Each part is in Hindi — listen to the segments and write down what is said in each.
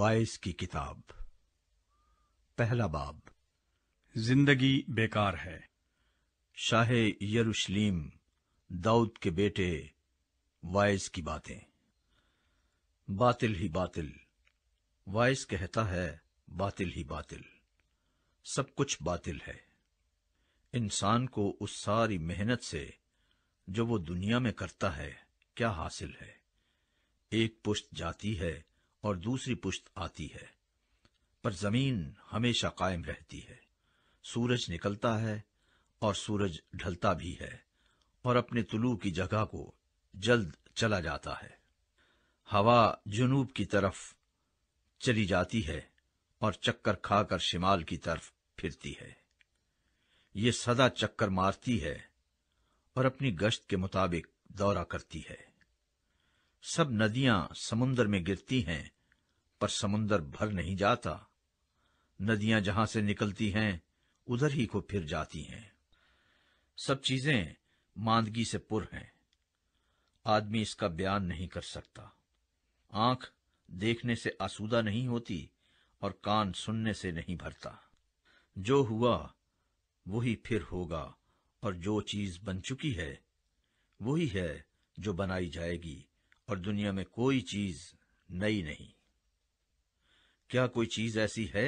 वायस की किताब पहला बाब जिंदगी बेकार है शाहे यरूशलेम दाऊद के बेटे वायस की बातें बातिल ही बातिल वाइस कहता है बातिल ही बातिल सब कुछ बातिल है इंसान को उस सारी मेहनत से जो वो दुनिया में करता है क्या हासिल है एक पुष्ट जाती है और दूसरी पुश्त आती है पर जमीन हमेशा कायम रहती है सूरज निकलता है और सूरज ढलता भी है और अपने तुलू की जगह को जल्द चला जाता है हवा जुनूब की तरफ चली जाती है और चक्कर खाकर शिमाल की तरफ फिरती है ये सदा चक्कर मारती है और अपनी गश्त के मुताबिक दौरा करती है सब नदियां समुन्द्र में गिरती हैं पर समुन्दर भर नहीं जाता नदियां जहां से निकलती हैं उधर ही को फिर जाती हैं सब चीजें मांदगी से पुर हैं आदमी इसका बयान नहीं कर सकता आंख देखने से आसूदा नहीं होती और कान सुनने से नहीं भरता जो हुआ वही फिर होगा और जो चीज बन चुकी है वही है जो बनाई जाएगी और दुनिया में कोई चीज नई नहीं क्या कोई चीज ऐसी है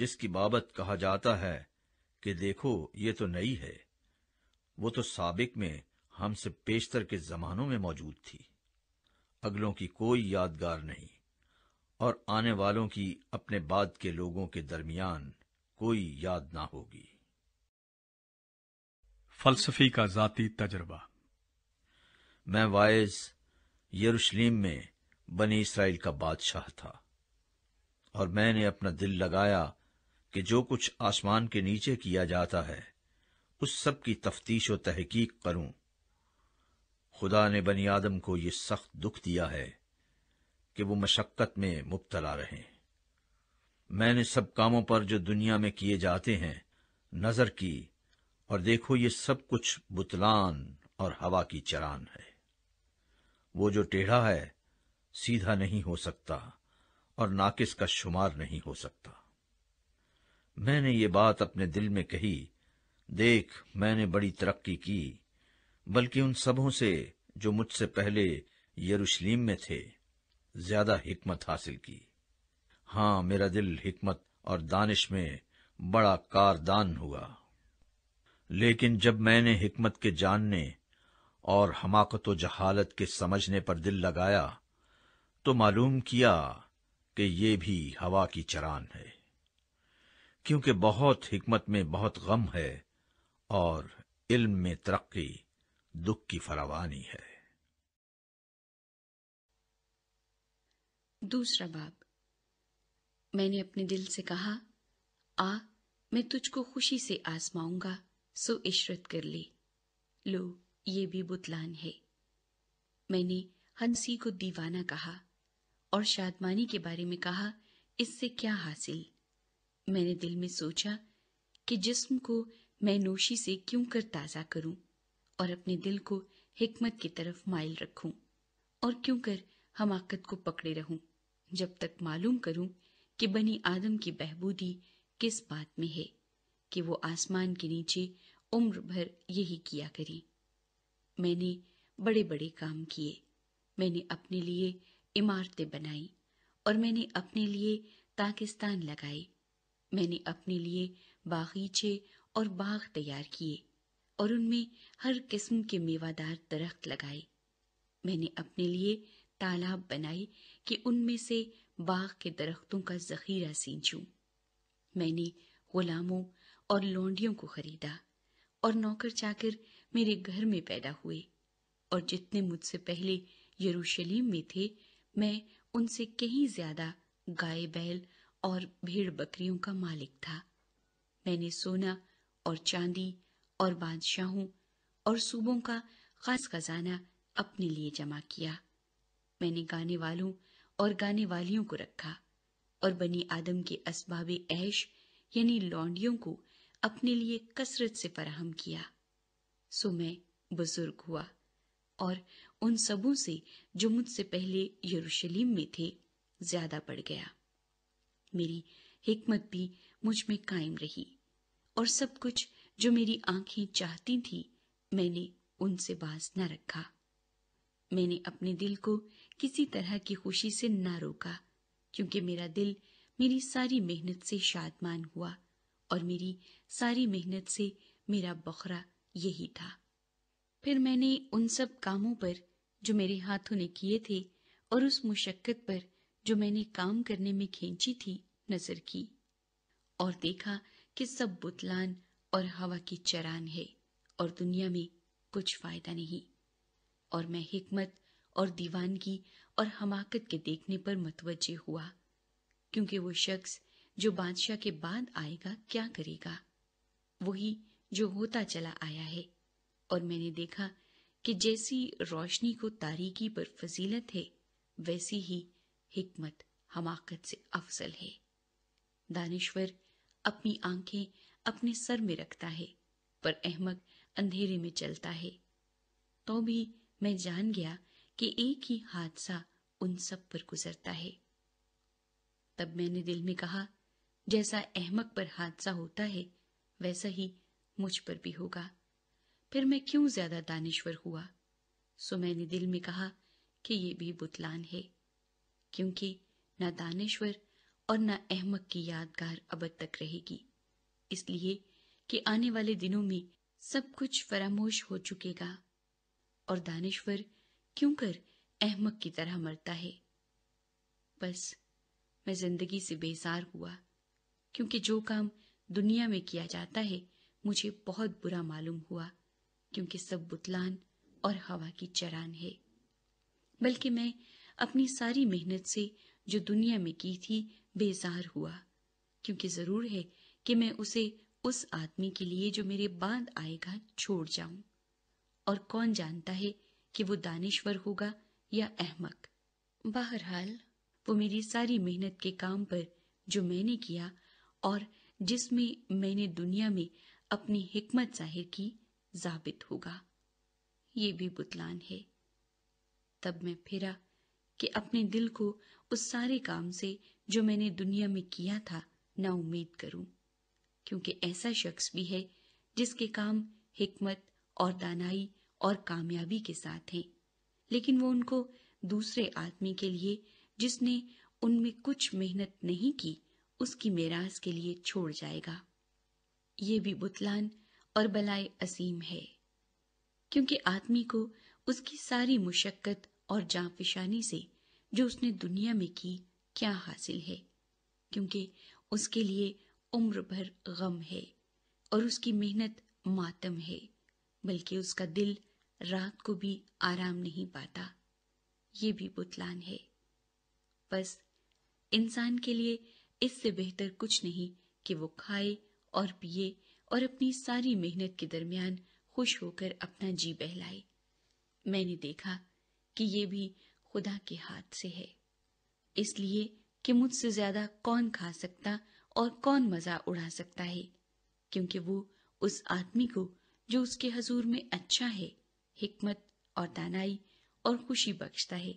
जिसकी बाबत कहा जाता है कि देखो ये तो नई है वो तो साबिक में हमसे पेशतर के जमानों में मौजूद थी अगलों की कोई यादगार नहीं और आने वालों की अपने बाद के लोगों के दरमियान कोई याद ना होगी फलसफी का जाती तजर्बा मैं वायस यरूशलेम में बनी इसराइल का बादशाह था और मैंने अपना दिल लगाया कि जो कुछ आसमान के नीचे किया जाता है उस सब की तफ्तीश और तहकीक करूं खुदा ने बनी आदम को यह सख्त दुख दिया है कि वो मशक्कत में मुबतला रहें मैंने सब कामों पर जो दुनिया में किए जाते हैं नजर की और देखो ये सब कुछ बुतलान और हवा की चरान है वो जो टेढ़ा है सीधा नहीं हो सकता और नाकिस का शुमार नहीं हो सकता मैंने ये बात अपने दिल में कही देख मैंने बड़ी तरक्की की बल्कि उन सबों से जो मुझसे पहले यरूशलेम में थे ज्यादा हिकमत हासिल की हां मेरा दिल हिकमत और दानिश में बड़ा कारदान हुआ लेकिन जब मैंने हिकमत के जानने और हमाकत जहालत के समझने पर दिल लगाया तो मालूम किया कि ये भी हवा की चरान है क्योंकि बहुत हिकमत में बहुत गम है और इल्म में तरक्की दुख की फरावानी है दूसरा बाब मैंने अपने दिल से कहा आ मैं तुझको खुशी से आजमाऊंगा सो इशरत कर ली लो ये भी बुतलान है मैंने हंसी को दीवाना कहा और शादमानी के बारे में कहा इससे क्या हासिल मैंने दिल में सोचा कि जिस्म को मैं नोशी से क्यों कर ताज़ा करूं और अपने दिल को हिकमत की तरफ माइल रखूं और क्यों कर हमाकत को पकड़े रहूं जब तक मालूम करूं कि बनी आदम की बहबूदी किस बात में है कि वो आसमान के नीचे उम्र भर यही किया करें मैंने बड़े बड़े काम किए मैंने अपने लिए इमारतें बनाई और मैंने अपने लिए ताकिस्तान लगाए मैंने अपने लिए बागीचे और बाग तैयार किए और उनमें हर किस्म के मेवादार दरख्त लगाए मैंने अपने लिए तालाब बनाए कि उनमें से बाग के दरख्तों का जखीरा सींचू मैंने गुलामों और लौंडियों को खरीदा और नौकर चाकर मेरे घर में पैदा हुए और जितने मुझसे पहले यरूशलेम में थे मैं उनसे कहीं ज्यादा गाय बैल और भेड़ बकरियों का मालिक था मैंने सोना और चांदी और बादशाहों और सूबों का खास खजाना अपने लिए जमा किया मैंने गाने वालों और गाने वालियों को रखा और बनी आदम के असबाब ऐश यानी लौंडियों को अपने लिए कसरत से फराहम किया सो मैं बुजुर्ग हुआ और उन सबों से जो मुझसे पहले यरूशलेम में थे ज्यादा बढ़ गया मेरी हिकमत भी मुझ में कायम रही और सब कुछ जो मेरी आंखें चाहती थी मैंने उनसे बाज न रखा मैंने अपने दिल को किसी तरह की खुशी से ना रोका क्योंकि मेरा दिल मेरी सारी मेहनत से शादमान हुआ और मेरी सारी मेहनत से मेरा बखरा यही था फिर मैंने उन सब कामों पर जो मेरे हाथों ने किए थे और उस मुशक्कत पर जो मैंने काम करने में खींची थी नजर की और देखा कि सब बुतलान और हवा की चरान है और दुनिया में कुछ फायदा नहीं और मैं हिकमत और दीवानगी और हमाकत के देखने पर मतवजे हुआ क्योंकि वो शख्स जो बादशाह के बाद आएगा क्या करेगा वही जो होता चला आया है और मैंने देखा कि जैसी रोशनी को तारीकी पर फजीलत है वैसी ही हिकमत हमाकत से अफजल है दानिश्वर अपनी आंखें अपने सर में रखता है पर अहमक अंधेरे में चलता है तो भी मैं जान गया कि एक ही हादसा उन सब पर गुजरता है तब मैंने दिल में कहा जैसा अहमक पर हादसा होता है वैसा ही मुझ पर भी होगा फिर मैं क्यों ज्यादा दानिश्वर हुआ सो मैंने दिल में कहा कि ये भी बुतलान है क्योंकि न दानिश्वर और न अहमक की यादगार अब तक रहेगी इसलिए कि आने वाले दिनों में सब कुछ फरामोश हो चुकेगा और दानिश्वर क्यों कर अहमक की तरह मरता है बस मैं जिंदगी से बेजार हुआ क्योंकि जो काम दुनिया में किया जाता है मुझे बहुत बुरा मालूम हुआ क्योंकि सब बुतलान और हवा की चरान है बल्कि मैं अपनी सारी मेहनत से जो दुनिया में की थी बेजार हुआ क्योंकि जरूर है कि मैं उसे उस आदमी के लिए जो मेरे बाद आएगा छोड़ जाऊं और कौन जानता है कि वो दानिश्वर होगा या अहमक बहरहाल वो मेरी सारी मेहनत के काम पर जो मैंने किया और जिसमें मैंने दुनिया में अपनी हिकमत जाहिर की जाबित होगा ये भी बुतलान है तब मैं फिरा कि अपने दिल को उस सारे काम से जो मैंने दुनिया में किया था ना उम्मीद करूं क्योंकि ऐसा शख्स भी है जिसके काम हिकमत और दानाई और कामयाबी के साथ हैं लेकिन वो उनको दूसरे आदमी के लिए जिसने उनमें कुछ मेहनत नहीं की उसकी मेराज के लिए छोड़ जाएगा ये भी बुतलान और बलाए असीम है क्योंकि आदमी को उसकी सारी मुशक्कत और जाफिशानी से जो उसने दुनिया में की क्या हासिल है क्योंकि उसके लिए उम्र भर गम है और उसकी मेहनत मातम है बल्कि उसका दिल रात को भी आराम नहीं पाता ये भी बुतलान है बस इंसान के लिए इससे बेहतर कुछ नहीं कि वो खाए और पिए और अपनी सारी मेहनत के दरमियान खुश होकर अपना जी बहलाए मैंने देखा कि ये भी खुदा के हाथ से है इसलिए कि मुझसे ज्यादा कौन खा सकता और कौन मजा उड़ा सकता है क्योंकि वो उस आदमी को जो उसके हजूर में अच्छा है हिकमत और दानाई और खुशी बख्शता है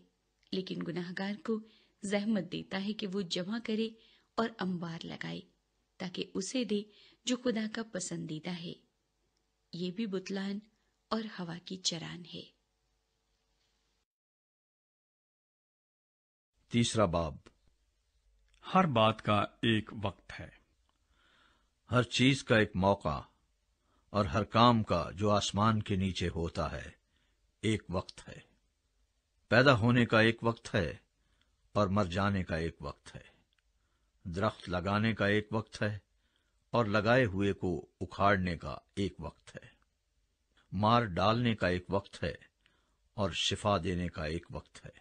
लेकिन गुनाहगार को जहमत देता है कि वो जमा करे और अंबार लगाए ताकि उसे दे जो खुदा का पसंदीदा है ये भी बुतलान और हवा की चरान है तीसरा बाब हर बात का एक वक्त है हर चीज का एक मौका और हर काम का जो आसमान के नीचे होता है एक वक्त है पैदा होने का एक वक्त है और मर जाने का एक वक्त है दरख्त लगाने का एक वक्त है और लगाए हुए को उखाड़ने का एक वक्त है मार डालने का एक वक्त है और शिफा देने का एक वक्त है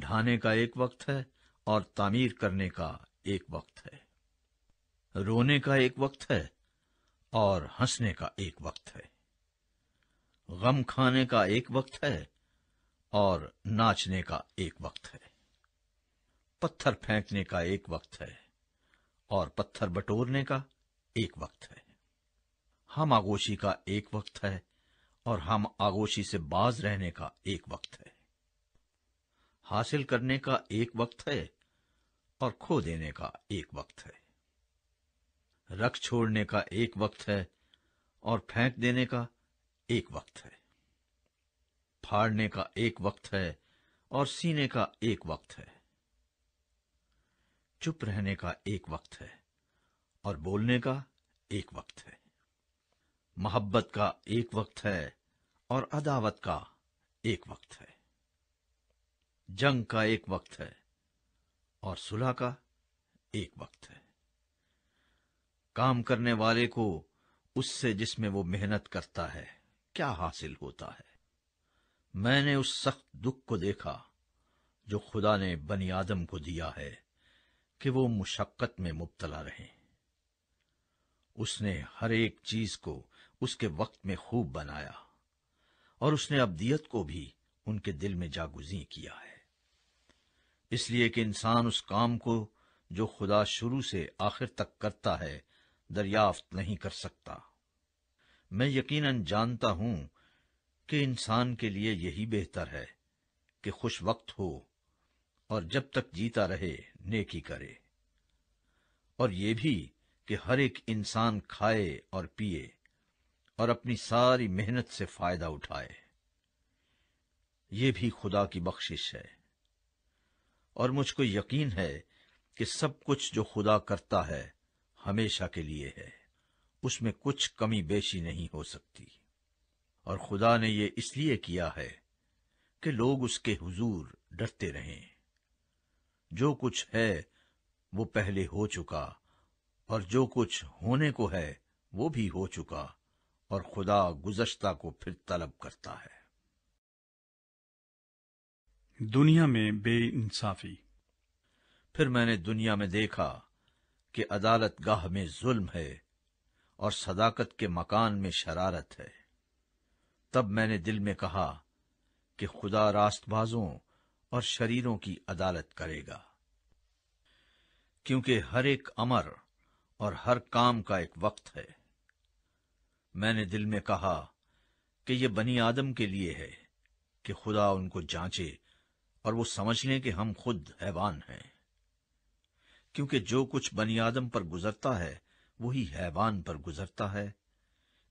ढाने का एक वक्त है और तामीर करने का एक वक्त है रोने का एक वक्त है और हंसने का एक वक्त है गम खाने का एक वक्त है और नाचने का एक वक्त है पत्थर फेंकने का एक वक्त है और पत्थर बटोरने का एक वक्त है हम आगोशी का एक वक्त है और हम आगोशी से बाज रहने का एक वक्त है हासिल करने का एक वक्त है और खो देने का एक वक्त है रख छोड़ने का एक वक्त है और फेंक देने का एक वक्त है फाड़ने का एक वक्त है और सीने का एक वक्त है चुप रहने का एक वक्त है और बोलने का एक वक्त है मोहब्बत का एक वक्त है और अदावत का एक वक्त है जंग का एक वक्त है और सुलह का एक वक्त है काम करने वाले को उससे जिसमें वो मेहनत करता है क्या हासिल होता है मैंने उस सख्त दुख को देखा जो खुदा ने बनी आदम को दिया है कि वो मुशक्कत में मुबतला रहे उसने हर एक चीज को उसके वक्त में खूब बनाया और उसने अबदियत को भी उनके दिल में जागुजी किया है इसलिए कि इंसान उस काम को जो खुदा शुरू से आखिर तक करता है दरियाफ्त नहीं कर सकता मैं यकीनन जानता हूं कि इंसान के लिए यही बेहतर है कि खुश वक्त हो और जब तक जीता रहे नेकी करे और ये भी कि हर एक इंसान खाए और पिए और अपनी सारी मेहनत से फायदा उठाए ये भी खुदा की बख्शिश है और मुझको यकीन है कि सब कुछ जो खुदा करता है हमेशा के लिए है उसमें कुछ कमी बेशी नहीं हो सकती और खुदा ने ये इसलिए किया है कि लोग उसके हुजूर डरते रहें जो कुछ है वो पहले हो चुका और जो कुछ होने को है वो भी हो चुका और खुदा गुजश्ता को फिर तलब करता है दुनिया में इंसाफी फिर मैंने दुनिया में देखा कि अदालत गाह में जुल्म है और सदाकत के मकान में शरारत है तब मैंने दिल में कहा कि खुदा रास्तबाजों और शरीरों की अदालत करेगा क्योंकि हर एक अमर और हर काम का एक वक्त है मैंने दिल में कहा कि यह बनी आदम के लिए है कि खुदा उनको जांचे और वो समझ लें कि हम खुद हैवान हैं क्योंकि जो कुछ बनी आदम पर गुजरता है वही हैवान पर गुजरता है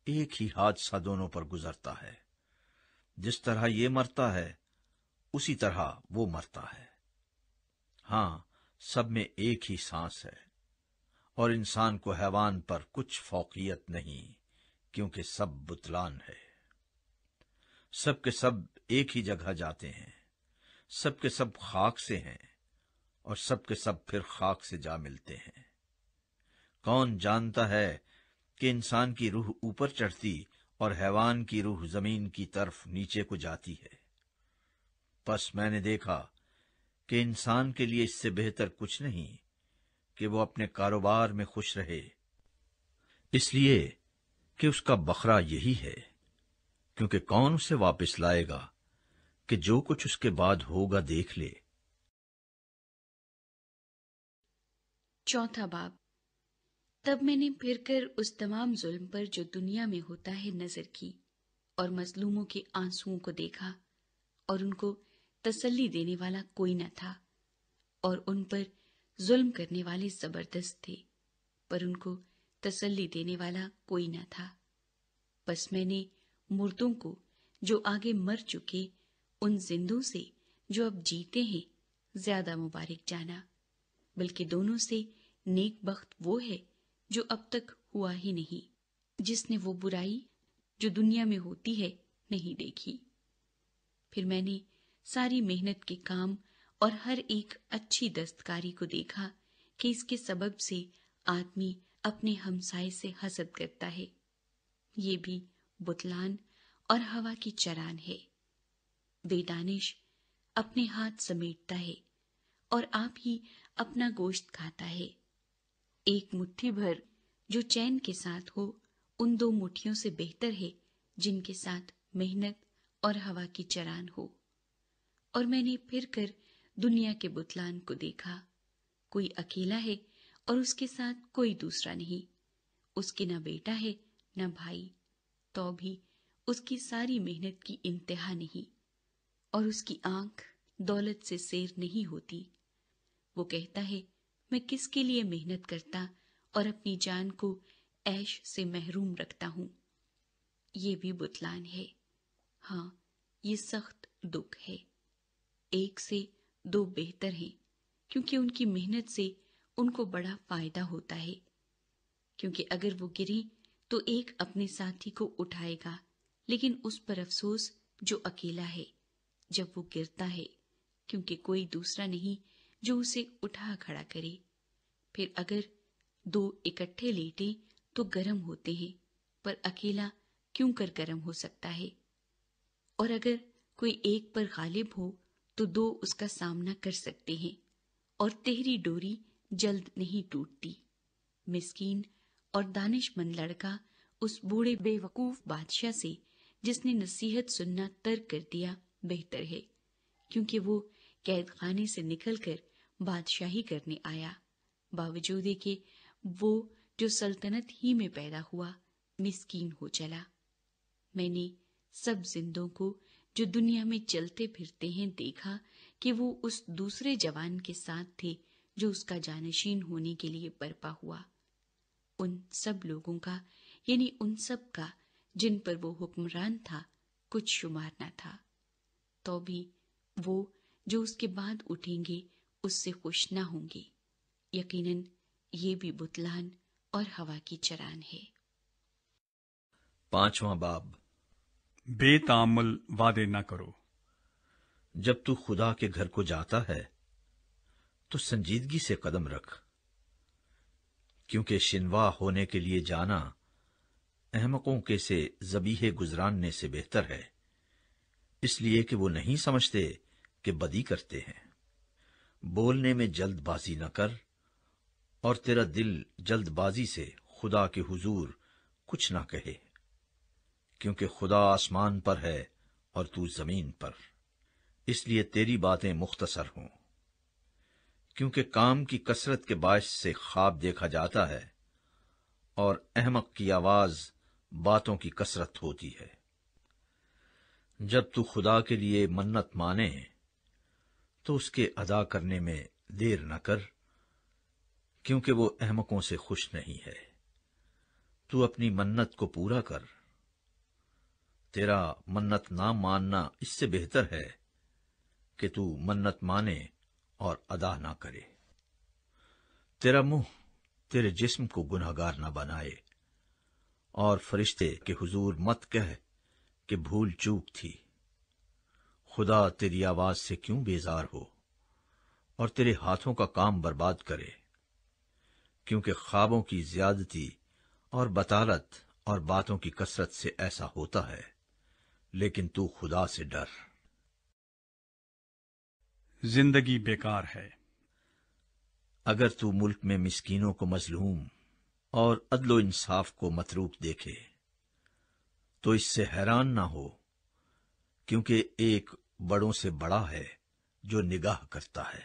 एक ही हादसा दोनों पर गुजरता है जिस तरह ये मरता है उसी तरह वो मरता है हां सब में एक ही सांस है और इंसान को हैवान पर कुछ फौकियत नहीं क्योंकि सब बुतलान है सब के सब एक ही जगह जाते हैं सब के सब खाक से हैं और सब के सब फिर खाक से जा मिलते हैं कौन जानता है कि इंसान की रूह ऊपर चढ़ती और हैवान की रूह जमीन की तरफ नीचे को जाती है बस मैंने देखा कि इंसान के लिए इससे बेहतर कुछ नहीं कि वो अपने कारोबार में खुश रहे इसलिए कि उसका बखरा यही है क्योंकि कौन उसे वापस लाएगा कि जो कुछ उसके बाद होगा देख ले चौथा बाब तब मैंने फिरकर उस तमाम जुल्म पर जो दुनिया में होता है नजर की और मजलूमों के आंसुओं को देखा और उनको तसल्ली देने वाला कोई न था और उन पर जुल्म करने वाले जबरदस्त थे पर उनको तसल्ली देने वाला कोई न था बस मैंने मुर्दों को जो आगे मर चुके उन जिंदों से जो अब जीते हैं ज्यादा मुबारक जाना बल्कि दोनों से नेक बख्त वो है जो अब तक हुआ ही नहीं जिसने वो बुराई जो दुनिया में होती है नहीं देखी फिर मैंने सारी मेहनत के काम और हर एक अच्छी दस्तकारी को देखा कि इसके सबब से आदमी अपने हमसाय से हसद करता है ये भी बुतलान और हवा की चरान है बेदानिश अपने हाथ समेटता है और आप ही अपना गोश्त खाता है एक मुट्ठी भर जो चैन के साथ हो उन दो मुठियों से बेहतर है जिनके साथ मेहनत और हवा की चरान हो और मैंने फिर कर दुनिया के बुतलान को देखा कोई अकेला है और उसके साथ कोई दूसरा नहीं उसके ना बेटा है ना भाई तो भी उसकी सारी मेहनत की इंतहा नहीं और उसकी आंख दौलत से शेर नहीं होती वो कहता है मैं किसके लिए मेहनत करता और अपनी जान को ऐश से महरूम रखता हूं ये भी बुतलान है हाँ ये सख्त दुख है एक से दो बेहतर हैं क्योंकि उनकी मेहनत से उनको बड़ा फायदा होता है क्योंकि अगर वो गिरे तो एक अपने साथी को उठाएगा लेकिन उस पर अफसोस जो अकेला है जब वो गिरता है क्योंकि कोई दूसरा नहीं जो उसे उठा खड़ा करे फिर अगर दो इकट्ठे लेटे तो गर्म होते हैं पर अकेला क्यों कर गर्म हो सकता है और अगर कोई एक पर गालिब हो तो दो उसका सामना कर सकते हैं और तेहरी डोरी जल्द नहीं टूटती मिस्कीन और दानिशमंद लड़का उस बूढ़े बेवकूफ बादशाह से जिसने नसीहत सुनना तर्क कर दिया बेहतर है क्योंकि वो कैद खाने से निकलकर बादशाही करने आया बावजूद के वो जो सल्तनत ही में पैदा हुआ मिस्कीन हो चला मैंने सब जिंदों को जो दुनिया में चलते फिरते हैं देखा कि वो उस दूसरे जवान के साथ थे जो उसका जानशीन होने के लिए बर्पा हुआ उन सब लोगों का यानी उन सब का जिन पर वो हुक्मरान था कुछ शुमार न था तो भी वो जो उसके बाद उठेंगे उससे खुश ना होंगे यकीनन ये भी बुतलान और हवा की चरान है पांचवा बाब बेतामल वादे न करो जब तू खुदा के घर को जाता है तो संजीदगी से कदम रख क्योंकि शिनवा होने के लिए जाना अहमकों के से जबीहे गुजरानने से बेहतर है इसलिए कि वो नहीं समझते कि बदी करते हैं बोलने में जल्दबाजी न कर और तेरा दिल जल्दबाजी से खुदा के हुजूर कुछ ना कहे क्योंकि खुदा आसमान पर है और तू जमीन पर इसलिए तेरी बातें मुख्तसर हों क्योंकि काम की कसरत के बायस से ख्वाब देखा जाता है और अहमक की आवाज बातों की कसरत होती है जब तू खुदा के लिए मन्नत माने तो उसके अदा करने में देर न कर क्योंकि वो अहमकों से खुश नहीं है तू अपनी मन्नत को पूरा कर तेरा मन्नत ना मानना इससे बेहतर है कि तू मन्नत माने और अदा ना करे तेरा मुंह तेरे जिस्म को गुनागार ना बनाए और फरिश्ते के हुजूर मत कह कि भूल चूक थी खुदा तेरी आवाज से क्यों बेजार हो और तेरे हाथों का काम बर्बाद करे क्योंकि ख्वाबों की ज्यादती और बतालत और बातों की कसरत से ऐसा होता है लेकिन तू खुदा से डर जिंदगी बेकार है अगर तू मुल्क में मिसकीनों को मजलूम और अदलो इंसाफ को मतरूक देखे तो इससे हैरान ना हो क्योंकि एक बड़ों से बड़ा है जो निगाह करता है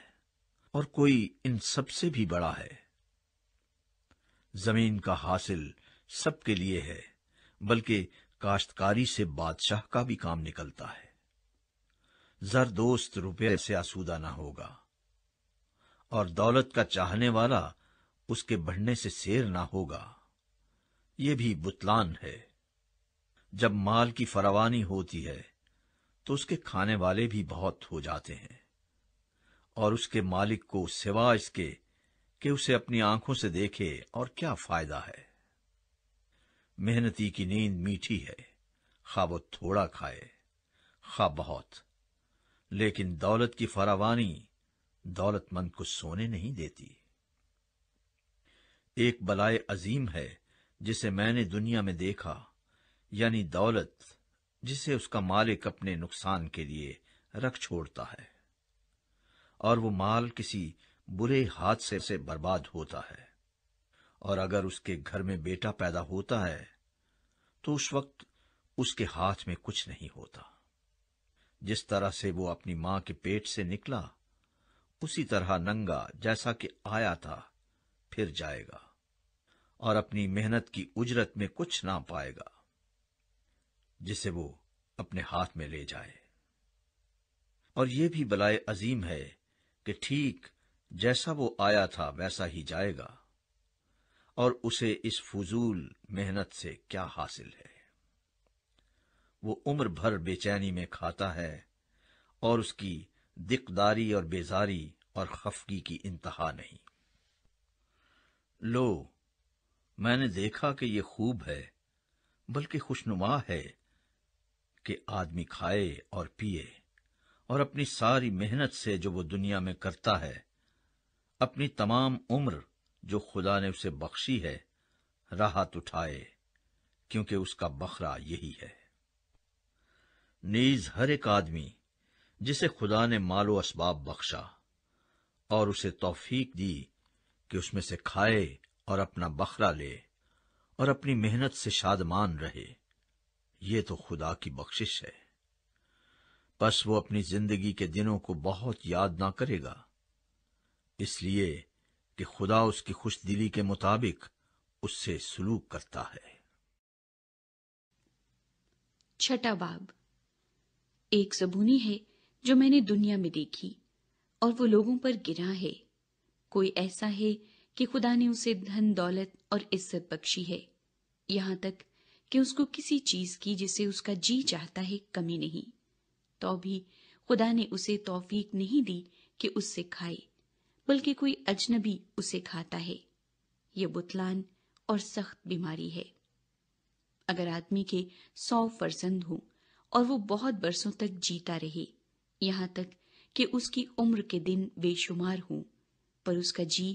और कोई इन सब से भी बड़ा है जमीन का हासिल सबके लिए है बल्कि काश्तकारी से बादशाह का भी काम निकलता है जरदोस्त रुपये से आसूदा ना होगा और दौलत का चाहने वाला उसके बढ़ने से शेर ना होगा ये भी बुतलान है जब माल की फरावानी होती है तो उसके खाने वाले भी बहुत हो जाते हैं और उसके मालिक को सिवा इसके कि उसे अपनी आंखों से देखे और क्या फायदा है मेहनती की नींद मीठी है खा वो थोड़ा खाए खा बहुत लेकिन दौलत की फरावानी दौलतमंद को सोने नहीं देती एक बलाए अजीम है जिसे मैंने दुनिया में देखा यानी दौलत जिसे उसका मालिक अपने नुकसान के लिए रख छोड़ता है और वो माल किसी बुरे हादसे से बर्बाद होता है और अगर उसके घर में बेटा पैदा होता है तो उस वक्त उसके हाथ में कुछ नहीं होता जिस तरह से वो अपनी मां के पेट से निकला उसी तरह नंगा जैसा कि आया था फिर जाएगा और अपनी मेहनत की उजरत में कुछ ना पाएगा जिसे वो अपने हाथ में ले जाए और यह भी बलाए अजीम है कि ठीक जैसा वो आया था वैसा ही जाएगा और उसे इस फजूल मेहनत से क्या हासिल है वो उम्र भर बेचैनी में खाता है और उसकी दिकदारी और बेजारी और खफगी की इंतहा नहीं लो मैंने देखा कि यह खूब है बल्कि खुशनुमा है कि आदमी खाए और पिए और अपनी सारी मेहनत से जो वो दुनिया में करता है अपनी तमाम उम्र जो खुदा ने उसे बख्शी है राहत उठाए क्योंकि उसका बखरा यही है नीज हर एक आदमी जिसे खुदा ने मालो असबाब बख्शा और उसे तौफीक दी कि उसमें से खाए और अपना बखरा ले और अपनी मेहनत से शादमान रहे ये तो खुदा की बख्शिश है बस वो अपनी जिंदगी के दिनों को बहुत याद ना करेगा इसलिए कि खुदा उसकी खुश दिली के मुताबिक उससे सलूक करता है छठा बाब एक जबूनी है जो मैंने दुनिया में देखी और वो लोगों पर गिरा है कोई ऐसा है कि खुदा ने उसे धन दौलत और इज्जत बख्शी है यहां तक कि उसको किसी चीज की जिसे उसका जी चाहता है कमी नहीं तो भी खुदा ने उसे तौफीक नहीं दी कि उससे खाए बल्कि कोई अजनबी उसे खाता है ये बुतलान और सख्त बीमारी है अगर आदमी के सौ फर्जंद हो और वो बहुत बरसों तक जीता रहे यहां तक कि उसकी उम्र के दिन बेशुमार हो पर उसका जी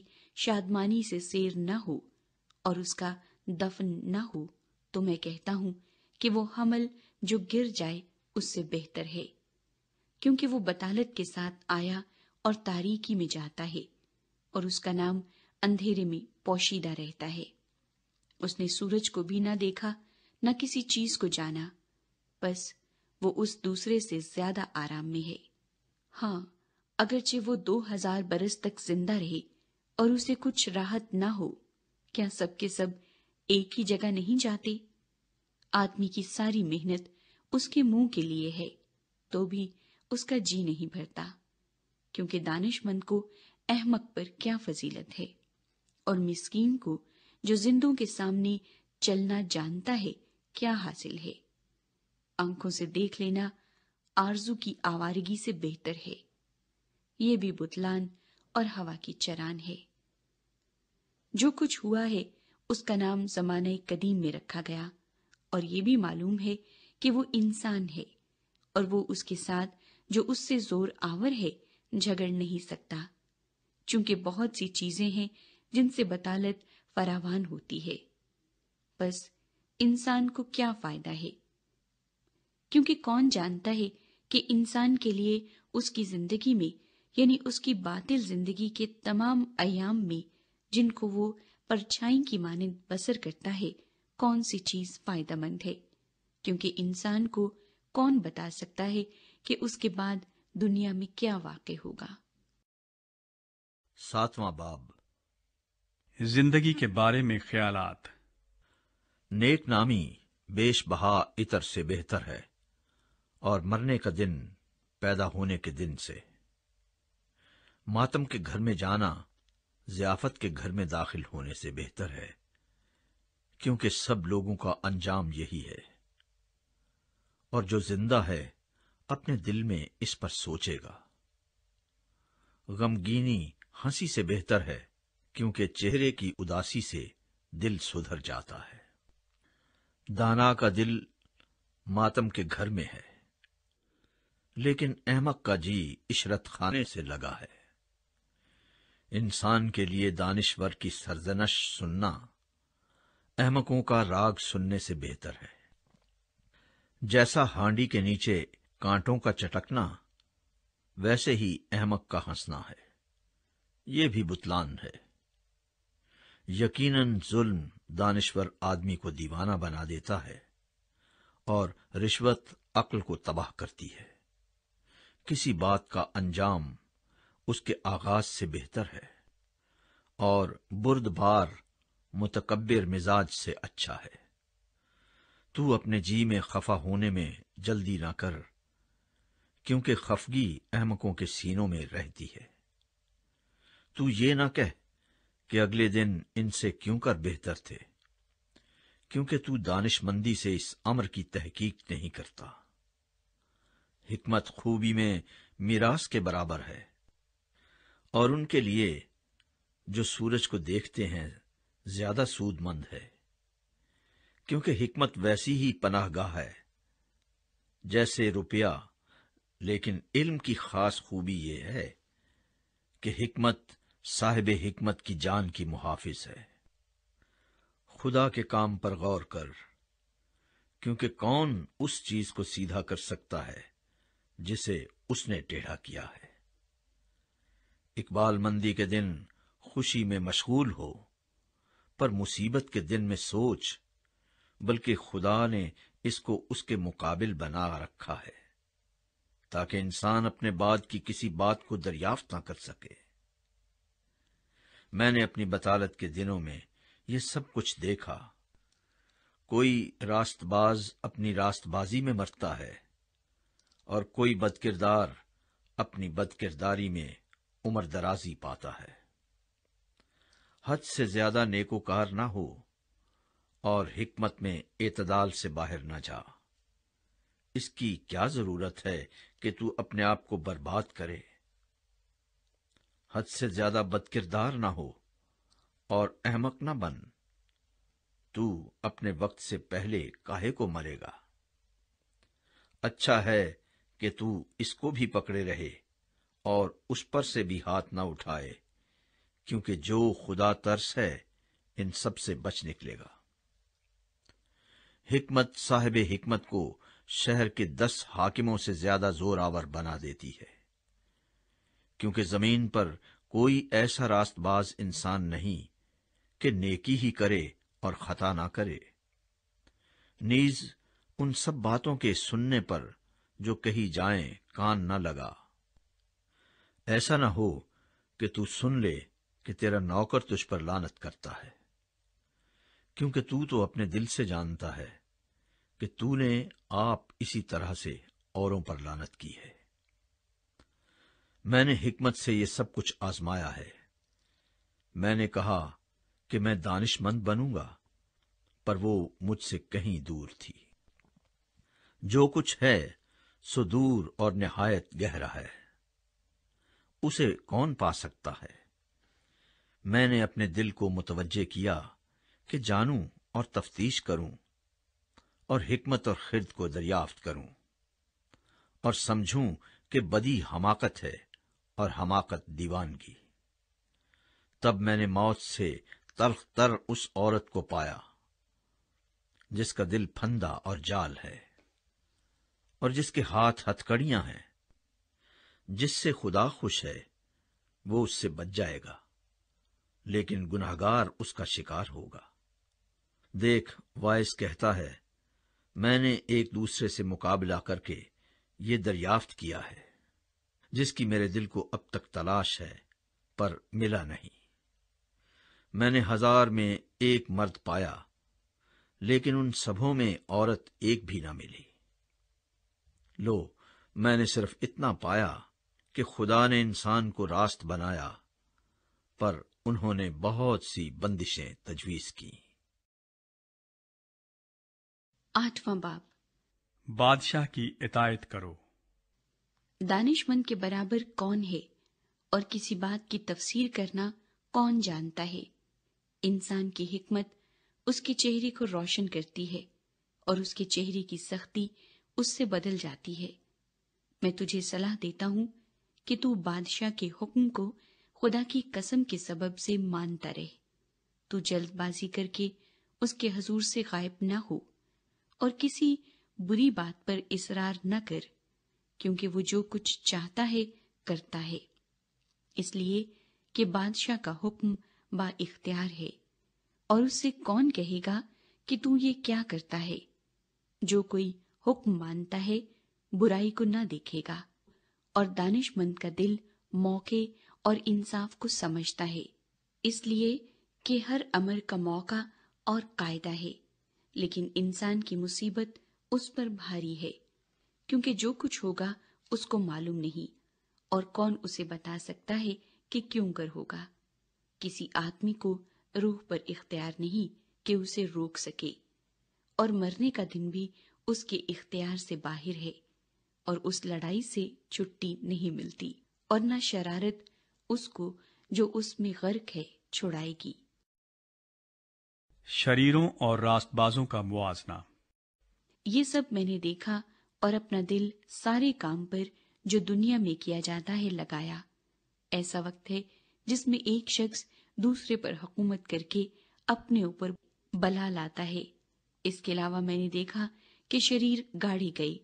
शादमानी से सेर न हो और उसका दफन न हो तो मैं कहता हूं कि वो हमल जो गिर जाए उससे बेहतर है क्योंकि वो बतालत के साथ आया और तारीकी में जाता है और उसका नाम अंधेरे में पोशीदा रहता है उसने सूरज को भी ना देखा न किसी चीज को जाना बस वो उस दूसरे से ज्यादा आराम में है हाँ अगरचे वो दो हजार बरस तक जिंदा रहे और उसे कुछ राहत ना हो क्या सबके सब एक ही जगह नहीं जाते आदमी की सारी मेहनत उसके मुंह के लिए है तो भी उसका जी नहीं भरता क्योंकि दानिशमंद को अहमक पर क्या फजीलत है और मिसकीन को जो जिंदों के सामने चलना जानता है क्या हासिल है आंखों से देख लेना आरजू की आवारगी से बेहतर है ये भी बुतलान और हवा की चरान है जो कुछ हुआ है उसका नाम जमाने कदीम में रखा गया और ये भी मालूम है कि वो इंसान है और वो उसके साथ जो उससे जोर आवर है झगड़ नहीं सकता चूंकि बहुत सी चीजें हैं जिनसे बतालत फरावान होती है बस इंसान को क्या फायदा है क्योंकि कौन जानता है कि इंसान के लिए उसकी जिंदगी में यानी उसकी बातिल जिंदगी के तमाम आयाम में जिनको वो परछाई की माने बसर करता है कौन सी चीज फायदा है क्योंकि इंसान को कौन बता सकता है कि उसके बाद दुनिया में क्या वाक़ होगा सातवां बाब जिंदगी के बारे में ख्यालात नेक नामी बेश बहा इतर से बेहतर है और मरने का दिन पैदा होने के दिन से मातम के घर में जाना जियाफत के घर में दाखिल होने से बेहतर है क्योंकि सब लोगों का अंजाम यही है और जो जिंदा है अपने दिल में इस पर सोचेगा गमगीनी हंसी से बेहतर है क्योंकि चेहरे की उदासी से दिल सुधर जाता है दाना का दिल मातम के घर में है लेकिन अहमक का जी इशरत खाने से लगा है इंसान के लिए दानिश्वर की सरजनश सुनना अहमकों का राग सुनने से बेहतर है जैसा हांडी के नीचे कांटों का चटकना वैसे ही अहमक का हंसना है ये भी बुतलान है यकीनन जुल्म दानिश्वर आदमी को दीवाना बना देता है और रिश्वत अक्ल को तबाह करती है किसी बात का अंजाम उसके आगाज से बेहतर है और बुर्दबार मुतकबिर मिजाज से अच्छा है तू अपने जी में खफा होने में जल्दी ना कर क्योंकि खफगी अहमकों के सीनों में रहती है तू ये ना कह कि अगले दिन इनसे क्यों कर बेहतर थे क्योंकि तू दानिशमंदी से इस अमर की तहकीक नहीं करता हिकमत खूबी में मीरास के बराबर है और उनके लिए जो सूरज को देखते हैं ज्यादा सूदमंद है क्योंकि हिकमत वैसी ही पनाहगाह है जैसे रुपया लेकिन इल्म की खास खूबी यह है कि हिकमत साहिब हिकमत की जान की मुहाफिज है खुदा के काम पर गौर कर क्योंकि कौन उस चीज को सीधा कर सकता है जिसे उसने टेढ़ा किया है इकबाल मंदी के दिन खुशी में मशगूल हो पर मुसीबत के दिन में सोच बल्कि खुदा ने इसको उसके मुकाबिल बना रखा है ताकि इंसान अपने बाद की किसी बात को दरियाफ्त ना कर सके मैंने अपनी बतालत के दिनों में यह सब कुछ देखा कोई रास्तबाज अपनी रास्तबाजी में मरता है और कोई बदकिरदार अपनी बदकिरदारी में उम्र दराजी पाता है हद से ज्यादा नेकोकार ना हो और हिकमत में एतदाल से बाहर ना जा इसकी क्या जरूरत है कि तू अपने आप को बर्बाद करे हद से ज्यादा बदकिरदार ना हो और अहमक ना बन तू अपने वक्त से पहले काहे को मरेगा अच्छा है कि तू इसको भी पकड़े रहे और उस पर से भी हाथ ना उठाए क्योंकि जो खुदा तर्स है इन सब से बच निकलेगा हिकमत साहेब हिकमत को शहर के दस हाकिमों से ज्यादा जोरावर बना देती है क्योंकि जमीन पर कोई ऐसा रास्तबाज इंसान नहीं कि नेकी ही करे और खता ना करे नीज उन सब बातों के सुनने पर जो कही जाएं कान न लगा ऐसा ना हो कि तू सुन ले कि तेरा नौकर तुझ पर लानत करता है क्योंकि तू तो अपने दिल से जानता है कि तूने आप इसी तरह से औरों पर लानत की है मैंने हिकमत से यह सब कुछ आजमाया है मैंने कहा कि मैं दानिशमंद बनूंगा पर वो मुझसे कहीं दूर थी जो कुछ है सो दूर और निहायत गहरा है उसे कौन पा सकता है मैंने अपने दिल को मुतवजे किया कि जानू और तफ्तीश करूं और हिकमत और खिरद को दरियाफ्त करूं और समझूं कि बदी हमाकत है और हमाकत दीवानगी तब मैंने मौत से तरख तर उस औरत को पाया जिसका दिल फंदा और जाल है और जिसके हाथ हथकड़ियां हैं जिससे खुदा खुश है वो उससे बच जाएगा लेकिन गुनाहगार उसका शिकार होगा देख वायस कहता है मैंने एक दूसरे से मुकाबला करके ये दरियाफ्त किया है जिसकी मेरे दिल को अब तक तलाश है पर मिला नहीं मैंने हजार में एक मर्द पाया लेकिन उन सबों में औरत एक भी ना मिली लो मैंने सिर्फ इतना पाया कि खुदा ने इंसान को रास्त बनाया पर उन्होंने बहुत सी बंदिशें तजवीज की आठवां बाप बादशाह की इतायत करो दानिशमंद के बराबर कौन है और किसी बात की तफसीर करना कौन जानता है इंसान की हिकमत उसके चेहरे को रोशन करती है और उसके चेहरे की सख्ती उससे बदल जाती है मैं तुझे सलाह देता हूं कि तू बादशाह के हुक्म को खुदा की कसम के सबब से मानता रहे तू जल्दबाजी करके उसके हजूर से गायब ना हो और किसी बुरी बात पर इसरार न कर क्योंकि वो जो कुछ चाहता है करता है इसलिए कि बादशाह का हुक्म बा इख्तियार है और उससे कौन कहेगा कि तू ये क्या करता है जो कोई हुक्म मानता है बुराई को न देखेगा और दानिशमंद का दिल मौके और इंसाफ को समझता है इसलिए कि हर अमर का मौका और कायदा है लेकिन इंसान की मुसीबत उस पर भारी है क्योंकि जो कुछ होगा उसको मालूम नहीं और कौन उसे बता सकता है कि क्यों कर होगा किसी आदमी को रूह पर इख्तियार नहीं कि उसे रोक सके और मरने का दिन भी उसके इख्तियार से बाहर है और उस लड़ाई से छुट्टी नहीं मिलती और न शरारत उसको जो उसमें गर्क है छुड़ाएगी शरीरों और रास्तबाजों का मुआजना ये सब मैंने देखा और अपना दिल सारे काम पर जो दुनिया में किया जाता है लगाया ऐसा वक्त है जिसमें एक शख्स दूसरे पर हुकूमत करके अपने ऊपर बला लाता है इसके अलावा मैंने देखा कि शरीर गाड़ी गई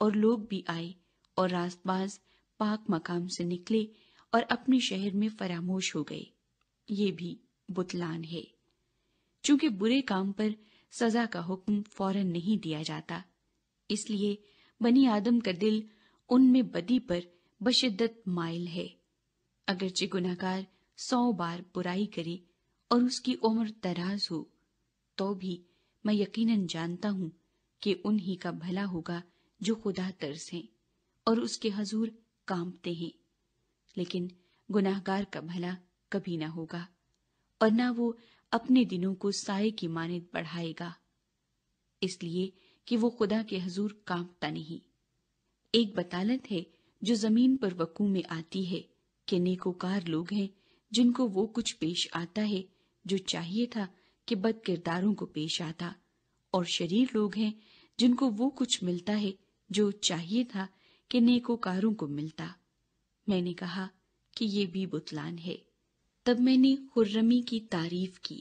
और लोग भी आए और रास्तबाज पाक मकाम से निकले और अपने शहर में फरामोश हो गए ये भी बुतलान है चूंकि बुरे काम पर सजा का हुक्म फौरन नहीं दिया जाता इसलिए बनी आदम का दिल उनमें बदी पर बशिद्दत माइल है अगरचे गुनाकार सौ बार बुराई करे और उसकी उम्र तराज हो तो भी मैं यकीनन जानता हूं कि उन्हीं का भला होगा जो खुदा तर्स हैं और उसके हजूर कांपते हैं लेकिन गुनाहगार का भला कभी ना होगा और ना वो अपने दिनों को साय की मानद बढ़ाएगा इसलिए कि वो खुदा के हजूर कांपता नहीं एक बतालत है जो जमीन पर वकू में आती है कि नेकोकार लोग हैं जिनको वो कुछ पेश आता है जो चाहिए था कि बद किरदारों को पेश आता और शरीर लोग हैं जिनको वो कुछ मिलता है जो चाहिए था कि नेकोकारों को मिलता मैंने कहा कि ये भी बुतलान है तब मैंने खुर्रमी की तारीफ की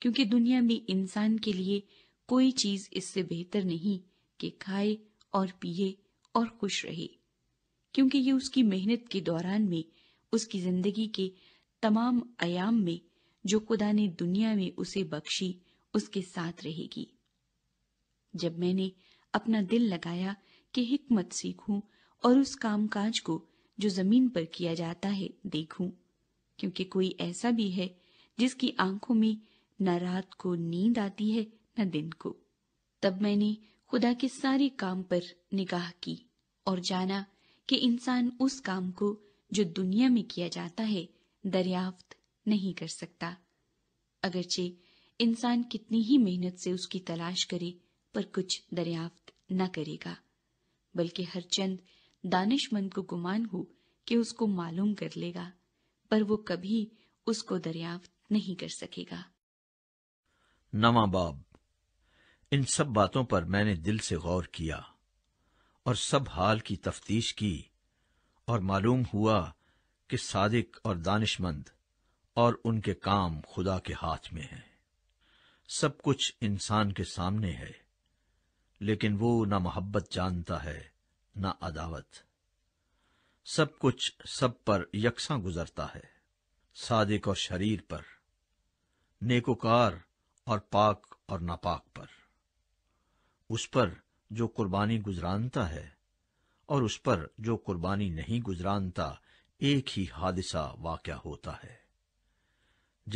क्योंकि दुनिया में इंसान के लिए कोई चीज इससे बेहतर नहीं कि खाए और पिए और खुश रहे क्योंकि ये उसकी मेहनत के दौरान में उसकी जिंदगी के तमाम आयाम में जो खुदा ने दुनिया में उसे बख्शी उसके साथ रहेगी जब मैंने अपना दिल लगाया कि हिकमत सीखूं और उस कामकाज को जो जमीन पर किया जाता है देखूं क्योंकि कोई ऐसा भी है जिसकी आंखों में न रात को नींद आती है न दिन को तब मैंने खुदा के सारे काम पर निगाह की और जाना कि इंसान उस काम को जो दुनिया में किया जाता है दरियाफ्त नहीं कर सकता अगरचे इंसान कितनी ही मेहनत से उसकी तलाश करे पर कुछ दरियाफ्त न करेगा बल्कि हर चंद दानिशमंद को गुमान हो कि उसको मालूम कर लेगा पर वो कभी उसको दरियाफ्त नहीं कर सकेगा नवा बाब इन सब बातों पर मैंने दिल से गौर किया और सब हाल की तफ्तीश की और मालूम हुआ कि सादिक और दानिशमंद और उनके काम खुदा के हाथ में हैं सब कुछ इंसान के सामने है लेकिन वो ना मोहब्बत जानता है ना अदावत सब कुछ सब पर यकसा गुजरता है सादिक और शरीर पर नेकोकार और पाक और नापाक पर उस पर जो कुर्बानी गुजरानता है और उस पर जो कुर्बानी नहीं गुजरानता एक ही हादसा वाक होता है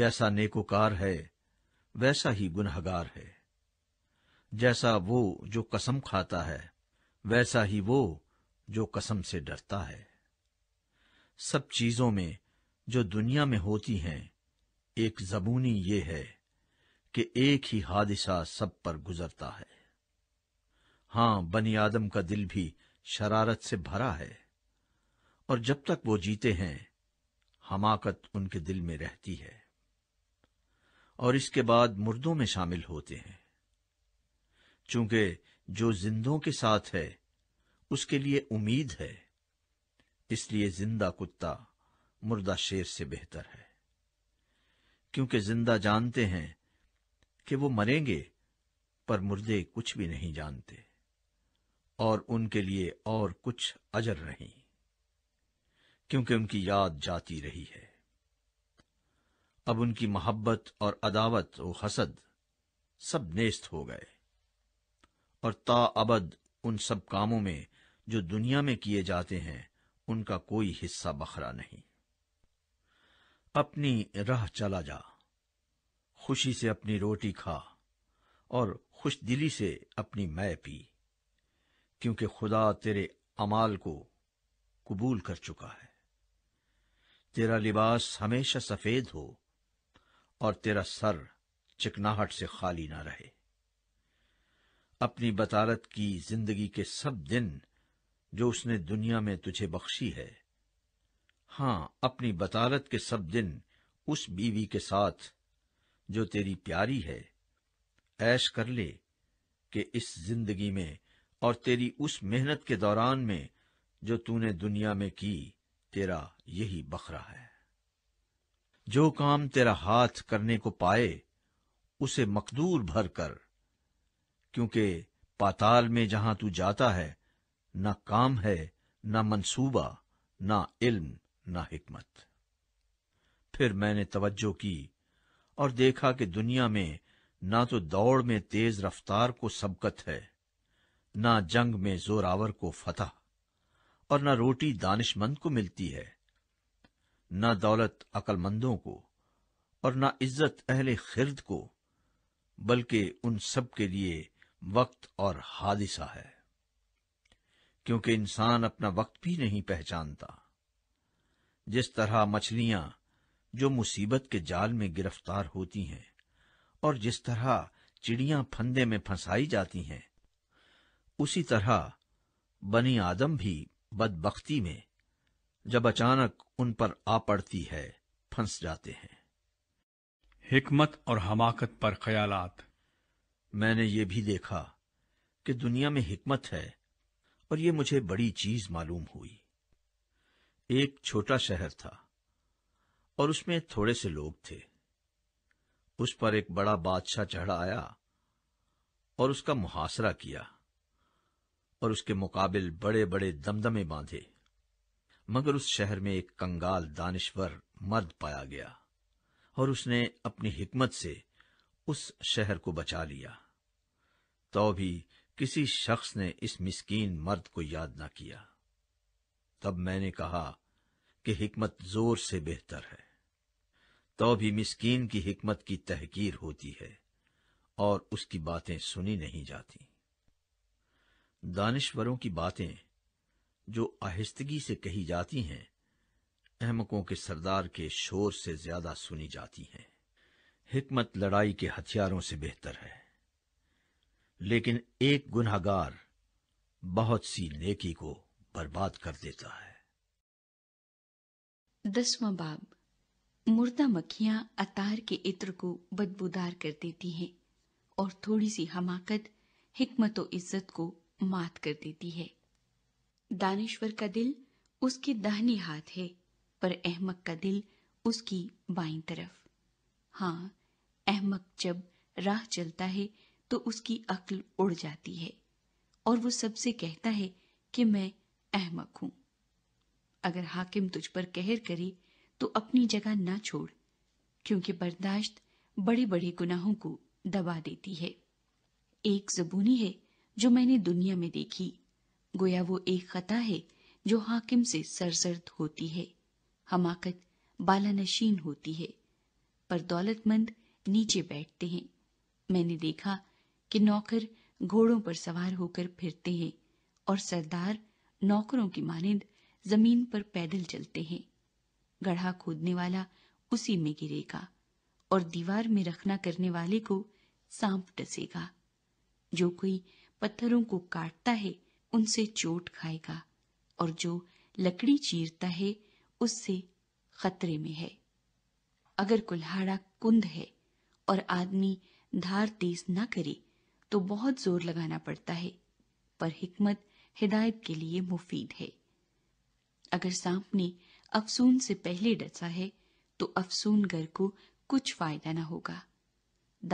जैसा नेकोकार है वैसा ही गुनहगार है जैसा वो जो कसम खाता है वैसा ही वो जो कसम से डरता है सब चीजों में जो दुनिया में होती हैं एक जबूनी ये है कि एक ही हादिसा सब पर गुजरता है हां बनी आदम का दिल भी शरारत से भरा है और जब तक वो जीते हैं हमाकत उनके दिल में रहती है और इसके बाद मुर्दों में शामिल होते हैं चूंकि जो जिंदों के साथ है उसके लिए उम्मीद है इसलिए जिंदा कुत्ता मुर्दा शेर से बेहतर है क्योंकि जिंदा जानते हैं कि वो मरेंगे पर मुर्दे कुछ भी नहीं जानते और उनके लिए और कुछ अजर नहीं क्योंकि उनकी याद जाती रही है अब उनकी मोहब्बत और अदावत व हसद सब नेस्त हो गए और ताअबद उन सब कामों में जो दुनिया में किए जाते हैं उनका कोई हिस्सा बखरा नहीं अपनी राह चला जा खुशी से अपनी रोटी खा और खुश दिली से अपनी मैं पी क्योंकि खुदा तेरे अमाल को कबूल कर चुका है तेरा लिबास हमेशा सफेद हो और तेरा सर चिकनाहट से खाली ना रहे अपनी बतालत की जिंदगी के सब दिन जो उसने दुनिया में तुझे बख्शी है हां अपनी बतालत के सब दिन उस बीवी के साथ जो तेरी प्यारी है ऐश कर ले कि इस जिंदगी में और तेरी उस मेहनत के दौरान में जो तूने दुनिया में की तेरा यही बखरा है जो काम तेरा हाथ करने को पाए उसे मकदूर भर कर क्योंकि पाताल में जहां तू जाता है ना काम है न मंसूबा न इल्म ना हिकमत फिर मैंने तवज्जो की और देखा कि दुनिया में ना तो दौड़ में तेज रफ्तार को सबकत है ना जंग में जोरावर को फतह और ना रोटी दानिशमंद को मिलती है ना दौलत अकलमंदों को और ना इज्जत अहले खिरद को बल्कि उन सब के लिए वक्त और हादिसा है क्योंकि इंसान अपना वक्त भी नहीं पहचानता जिस तरह मछलियां जो मुसीबत के जाल में गिरफ्तार होती हैं और जिस तरह चिड़ियां फंदे में फंसाई जाती हैं उसी तरह बनी आदम भी बदबख्ती में जब अचानक उन पर आ पड़ती है फंस जाते हैं हिकमत और हमाकत पर ख्यालात मैंने ये भी देखा कि दुनिया में हिकमत है और ये मुझे बड़ी चीज मालूम हुई एक छोटा शहर था और उसमें थोड़े से लोग थे उस पर एक बड़ा बादशाह चढ़ा आया और उसका मुहासरा किया और उसके मुकाबिल बड़े बड़े दमदमे बांधे मगर उस शहर में एक कंगाल दानिश्वर मर्द पाया गया और उसने अपनी हिकमत से उस शहर को बचा लिया तो भी किसी शख्स ने इस मिस्कीन मर्द को याद ना किया तब मैंने कहा कि हिकमत जोर से बेहतर है तो भी मिस्कीन की हिकमत की तहकीर होती है और उसकी बातें सुनी नहीं जाती दानिश्वरों की बातें जो आहिस्तगी से कही जाती हैं अहमकों के सरदार के शोर से ज्यादा सुनी जाती हैं हिकमत लड़ाई के हथियारों से बेहतर है लेकिन एक गुनागार बहुत सी नेकी को बर्बाद कर देता है दसवां बाब मुर्दा मक्खियां अतार के इत्र को बदबूदार कर देती हैं और थोड़ी सी हमाकत हिकमत इज्जत को मात कर देती है दानेश्वर का दिल उसके दाहिने हाथ है पर अहमक का दिल उसकी बाई तरफ हाँ अहमक जब राह चलता है तो उसकी अक्ल उड़ जाती है और वो सबसे कहता है कि मैं अहमक हूं अगर हाकिम तुझ पर कहर करे तो अपनी जगह ना छोड़ क्योंकि बर्दाश्त बड़े बड़े गुनाहों को दबा देती है एक जबूनी है जो मैंने दुनिया में देखी गोया वो एक खता है जो हाकिम से सरसर्द होती है हमाकत बालानशीन होती है पर दौलतमंद नीचे बैठते हैं मैंने देखा कि नौकर घोड़ों पर सवार होकर फिरते हैं और सरदार नौकरों की मानिंद जमीन पर पैदल चलते हैं गढ़ा खोदने वाला उसी में गिरेगा और दीवार में रखना करने वाले को सांप डसेगा जो कोई पत्थरों को काटता है उनसे चोट खाएगा और जो लकड़ी चीरता है उससे खतरे में है अगर कुल्हाड़ा कुंद है और आदमी धार तेज न करे तो बहुत जोर लगाना पड़ता है पर हिकमत हिदायत के लिए मुफीद है अगर सांप ने अफसून से पहले डसा है तो अफसून घर को कुछ फायदा ना होगा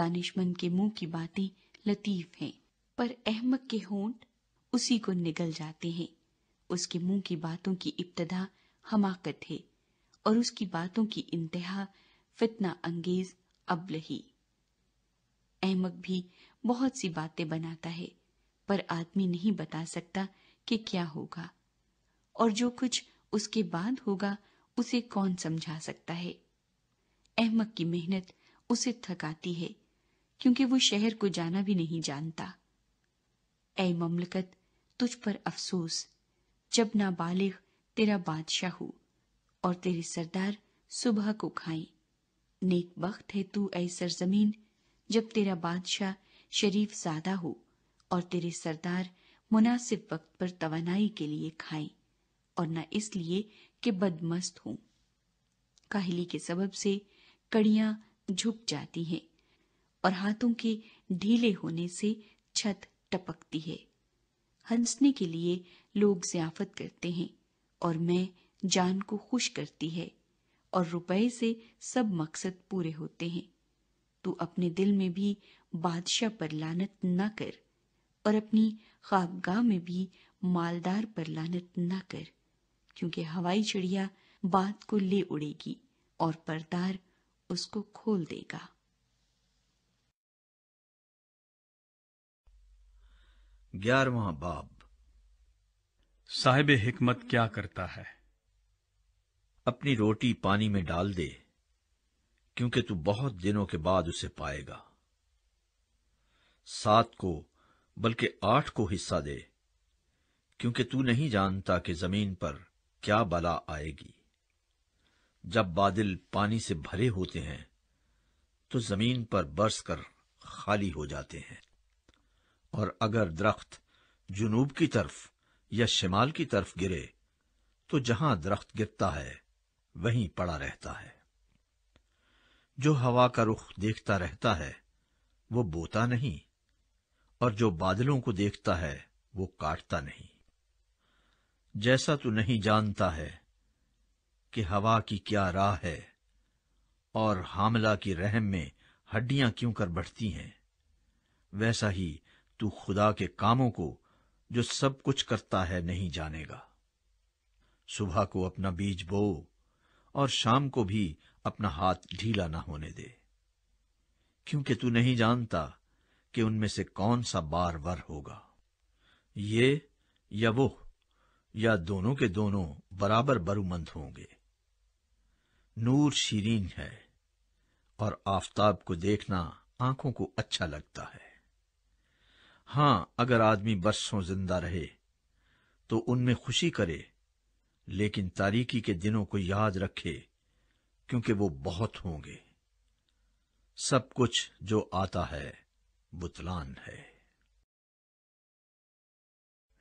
दानिशमंद के मुंह की बातें लतीफ हैं पर अहमद के होंठ उसी को निगल जाते हैं उसके मुंह की बातों की इब्तदा हमाकत है और उसकी बातों की इंतहा फितना अंगेज अबलही अहमक भी बहुत सी बातें बनाता है पर आदमी नहीं बता सकता कि क्या होगा और जो कुछ उसके बाद होगा उसे कौन समझा सकता है अहमद की मेहनत उसे थकाती है क्योंकि वो शहर को जाना भी नहीं जानता ऐ ममलकत तुझ पर अफसोस जब नाबालिग तेरा बादशाह हो और तेरे सरदार सुबह को खाएं नेक वक्त है तू ऐ सरजमीन जब तेरा बादशाह शरीफ ज्यादा हो और तेरे सरदार मुनासिब वक्त पर तवानाई के लिए खाएं और न इसलिए कि बदमस्त हों काहली के सबब से कड़ियां झुक जाती हैं और हाथों के ढीले होने से छत टपकती है हंसने के लिए लोग जियाफत करते हैं और मैं जान को खुश करती है और रुपए से सब मकसद पूरे होते हैं तू अपने दिल में भी बादशाह पर लानत न कर और अपनी ख्वाबगाह में भी मालदार पर लानत न कर क्योंकि हवाई चिड़िया बात को ले उड़ेगी और परदार उसको खोल देगा ग्यारहवा बाब साहिब हिकमत क्या करता है अपनी रोटी पानी में डाल दे क्योंकि तू बहुत दिनों के बाद उसे पाएगा सात को बल्कि आठ को हिस्सा दे क्योंकि तू नहीं जानता कि जमीन पर क्या बला आएगी जब बादल पानी से भरे होते हैं तो जमीन पर बरस कर खाली हो जाते हैं और अगर दरख्त जुनूब की तरफ या शिमाल की तरफ गिरे तो जहां दरख्त गिरता है वहीं पड़ा रहता है जो हवा का रुख देखता रहता है वो बोता नहीं और जो बादलों को देखता है वो काटता नहीं जैसा तू नहीं जानता है कि हवा की क्या राह है और हामला की रहम में हड्डियां क्यों कर बढ़ती हैं वैसा ही तू खुदा के कामों को जो सब कुछ करता है नहीं जानेगा सुबह को अपना बीज बो और शाम को भी अपना हाथ ढीला ना होने दे क्योंकि तू नहीं जानता कि उनमें से कौन सा बार वर होगा ये या वो या दोनों के दोनों बराबर बरूमंद होंगे नूर शीरीन है और आफताब को देखना आंखों को अच्छा लगता है हां अगर आदमी बरसों जिंदा रहे तो उनमें खुशी करे लेकिन तारीकी के दिनों को याद रखे क्योंकि वो बहुत होंगे सब कुछ जो आता है बुतलान है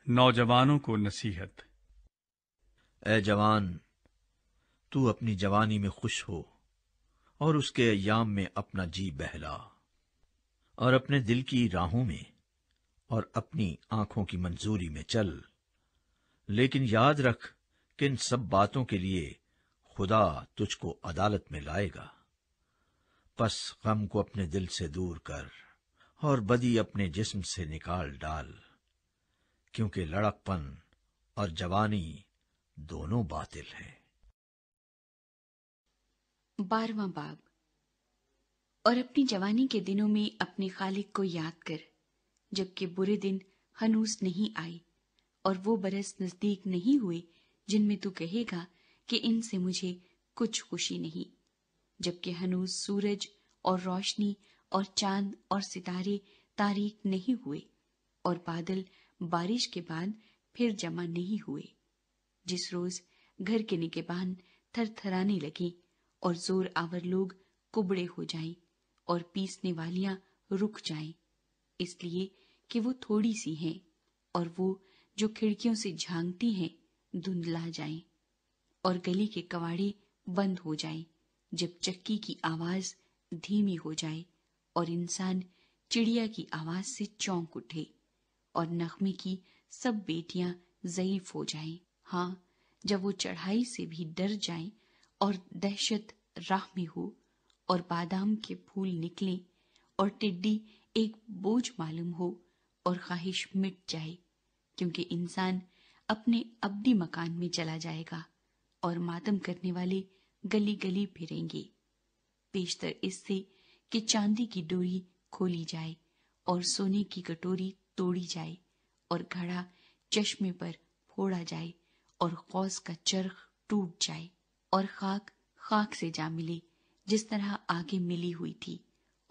नौजवानों को नसीहत ए जवान तू अपनी जवानी में खुश हो और उसके अयाम में अपना जी बहला और अपने दिल की राहों में और अपनी आंखों की मंजूरी में चल लेकिन याद रख कि इन सब बातों के लिए खुदा तुझको अदालत में लाएगा बस गम को अपने दिल से दूर कर और बदी अपने जिस्म से निकाल डाल क्योंकि लड़कपन और जवानी दोनों बातिल है बारवा बाब और अपनी जवानी के दिनों में अपने खालिक को याद कर जबकि बुरे दिन हनूस नहीं आए और वो बरस नजदीक नहीं हुए जिनमें तू कहेगा कि इनसे मुझे कुछ खुशी नहीं जबकि हनूस सूरज और रोशनी और चांद और सितारे तारीख नहीं हुए और बादल बारिश के बाद फिर जमा नहीं हुए जिस रोज घर के निकेबान थरथराने लगी और जोर आवर लोग कुबड़े हो जाएं और पीसने वालियां रुक जाएं इसलिए कि वो थोड़ी सी हैं और वो जो खिड़कियों से झांकती हैं धुंधला जाएं और गली के कवाड़े बंद हो जाएं जब चक्की की आवाज धीमी हो जाए और इंसान चिड़िया की आवाज से चौंक उठे और नखमे की सब बेटियां जयीफ हो जाएं। हाँ जब वो चढ़ाई से भी डर जाएं और दहशत राह में हो और बादाम के फूल निकले और टिड्डी एक बोझ मालूम हो और ख्वाहिश मिट जाए क्योंकि इंसान अपने अबी मकान में चला जाएगा और मातम करने वाले गली गली फिरेंगे पेशतर इससे कि चांदी की डोरी खोली जाए और सोने की कटोरी तोड़ी जाए और घड़ा चश्मे पर फोड़ा जाए और कौस का चरख टूट जाए और खाक खाक से जा मिले जिस तरह आगे मिली हुई थी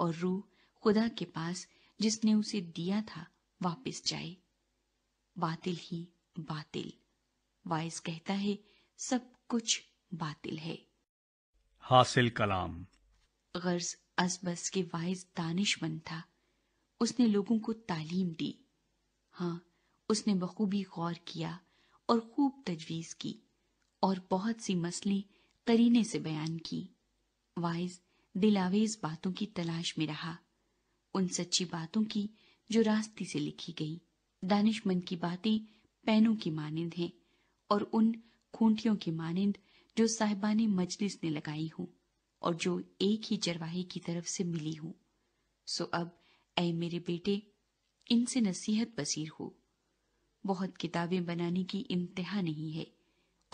और रूह खुदा के पास जिसने उसे दिया था वापस जाए बातिल ही बातिल वाइस कहता है सब कुछ बातिल है हासिल कलाम गर्ज असबस के वाइज दानिशमंद था उसने लोगों को तालीम दी हाँ उसने बखूबी गौर किया और खूब तजवीज़ की और बहुत सी मसले करीने से बयान की वाइज दिलावेज बातों की तलाश में रहा उन सच्ची बातों की जो रास्ते से लिखी गई दानिशमंद की बातें पैनों की मानिंद हैं और उन खूंटियों की मानिंद जो साहिबानी मजलिस ने लगाई हूं और जो एक ही चरवाहे की तरफ से मिली हूं सो अब ऐ मेरे बेटे इनसे नसीहत पसीर हो बहुत किताबें बनाने की इम्तिहा नहीं है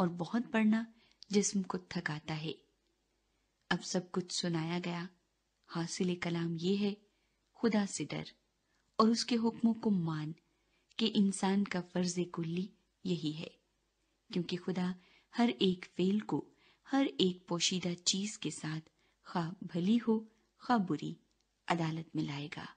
और बहुत पढ़ना जिस्म को थकाता है अब सब कुछ सुनाया गया हासिल कलाम ये है खुदा से डर और उसके हुक्मों को मान कि इंसान का फर्ज कुल्ली यही है क्योंकि खुदा हर एक फेल को हर एक पोशीदा चीज के साथ खा भली हो खा बुरी अदालत में लाएगा